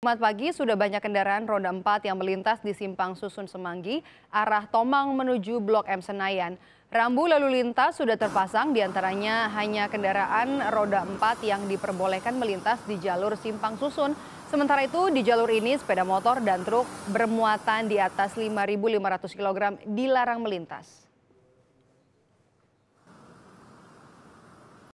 Selamat pagi sudah banyak kendaraan roda 4 yang melintas di simpang Susun Semanggi arah Tomang menuju Blok M Senayan. Rambu lalu lintas sudah terpasang diantaranya hanya kendaraan roda 4 yang diperbolehkan melintas di jalur simpang Susun. Sementara itu di jalur ini sepeda motor dan truk bermuatan di atas 5.500 kg dilarang melintas.